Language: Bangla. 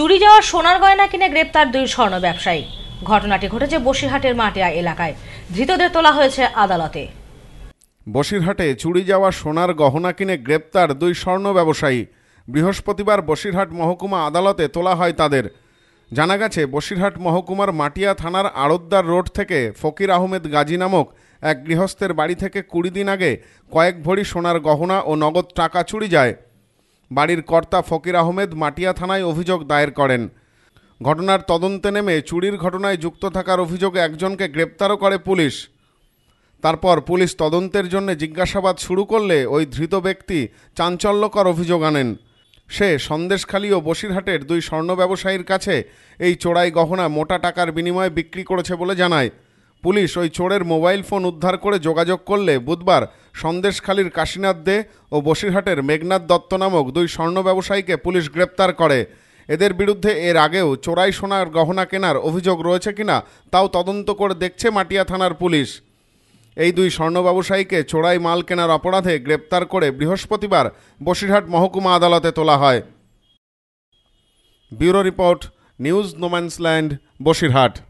চুরি যাওয়া সোনার গয়না কিনে গ্রেপ্তার দুই স্বর্ণ ব্যবসায়ী ঘটনাটি ঘটেছে বসিরহাটের মাটিয়া এলাকায় ধৃতদের তোলা হয়েছে আদালতে বসিরহাটে চুরি যাওয়া সোনার গহনা কিনে গ্রেপ্তার দুই স্বর্ণ ব্যবসায়ী বৃহস্পতিবার বসিরহাট মহকুমা আদালতে তোলা হয় তাদের জানা গেছে বসিরহাট মহকুমার মাটিয়া থানার আড়দ্দার রোড থেকে ফকির আহমেদ গাজী নামক এক গৃহস্থের বাড়ি থেকে কুড়ি দিন আগে কয়েক ভরি সোনার গহনা ও নগদ টাকা চুরি যায় বাড়ির কর্তা ফকির আহমেদ মাটিয়া থানায় অভিযোগ দায়ের করেন ঘটনার তদন্তে নেমে চুরির ঘটনায় যুক্ত থাকার অভিযোগে একজনকে গ্রেপ্তারও করে পুলিশ তারপর পুলিশ তদন্তের জন্য জিজ্ঞাসাবাদ শুরু করলে ওই ধৃত ব্যক্তি চাঞ্চল্যকর অভিযোগ আনেন সে সন্দেশখালী ও বসিরহাটের দুই স্বর্ণ ব্যবসায়ীর কাছে এই চোরাই গহনা মোটা টাকার বিনিময়ে বিক্রি করেছে বলে জানায় পুলিশ ওই চোরের মোবাইল ফোন উদ্ধার করে যোগাযোগ করলে বুধবার সন্দেশখালীর কাশীনাথ দে ও বসিরহাটের মেঘনাথ দত্ত নামক দুই স্বর্ণ ব্যবসায়ীকে পুলিশ গ্রেপ্তার করে এদের বিরুদ্ধে এর আগেও চোরাই সোনার গহনা কেনার অভিযোগ রয়েছে কিনা তাও তদন্ত করে দেখছে মাটিয়া থানার পুলিশ এই দুই স্বর্ণ ব্যবসায়ীকে চোরাই মাল কেনার অপরাধে গ্রেপ্তার করে বৃহস্পতিবার বসিরহাট মহকুমা আদালতে তোলা হয় bureau report news no man's land Basirhat